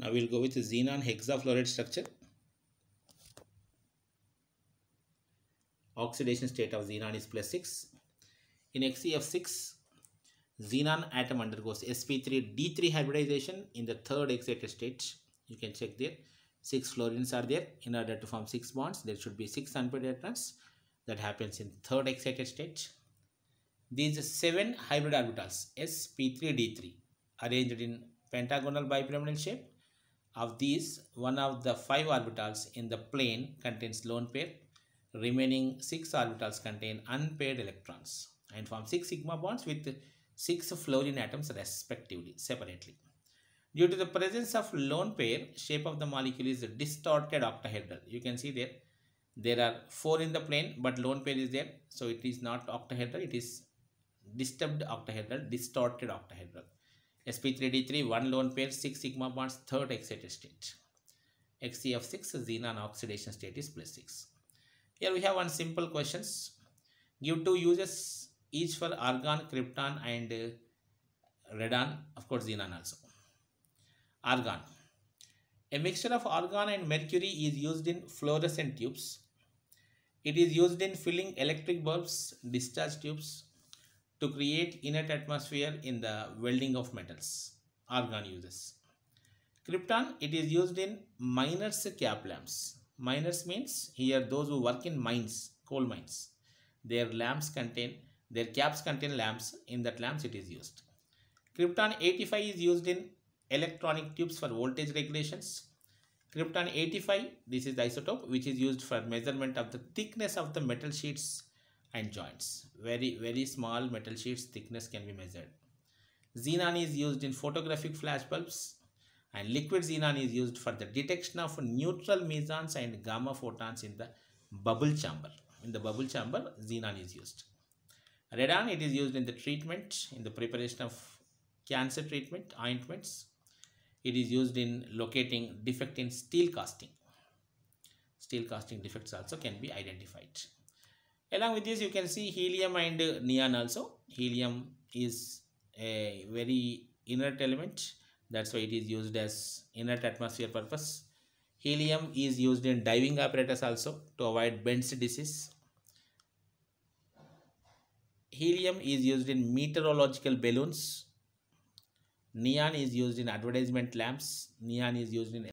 Now we'll go with the xenon hexafluoride structure. Oxidation state of xenon is plus 6. In XEF6, xenon atom undergoes sp3d3 hybridization in the third excited state. You can check there. 6 fluorines are there. In order to form 6 bonds, there should be 6 unpaired electrons. That happens in third excited state. These 7 hybrid orbitals sp3d3 arranged in pentagonal bipyramidal shape of these, one of the five orbitals in the plane contains lone pair. Remaining six orbitals contain unpaired electrons and form six sigma bonds with six fluorine atoms respectively, separately. Due to the presence of lone pair, shape of the molecule is distorted octahedral. You can see there, there are four in the plane, but lone pair is there. So it is not octahedral, it is disturbed octahedral, distorted octahedral sp3d3 1 lone pair 6 sigma bonds third excited state xcf6 xenon oxidation state is plus 6 here we have one simple questions give two uses each for argon krypton and uh, radon of course xenon also argon a mixture of argon and mercury is used in fluorescent tubes it is used in filling electric bulbs discharge tubes to create inert atmosphere in the welding of metals. Argon uses. Krypton, it is used in miners cap lamps. Miners means here those who work in mines, coal mines. Their lamps contain, their caps contain lamps. In that lamps it is used. Krypton 85 is used in electronic tubes for voltage regulations. Krypton 85, this is the isotope which is used for measurement of the thickness of the metal sheets and joints. Very, very small metal sheets thickness can be measured. Xenon is used in photographic flash bulbs and liquid xenon is used for the detection of neutral mesons and gamma photons in the bubble chamber. In the bubble chamber, xenon is used. Radon, it is used in the treatment, in the preparation of cancer treatment, ointments. It is used in locating defect in steel casting. Steel casting defects also can be identified. Along with this, you can see helium and neon also. Helium is a very inert element. That's why it is used as inert atmosphere purpose. Helium is used in diving apparatus also to avoid bends disease. Helium is used in meteorological balloons. Neon is used in advertisement lamps. Neon is used in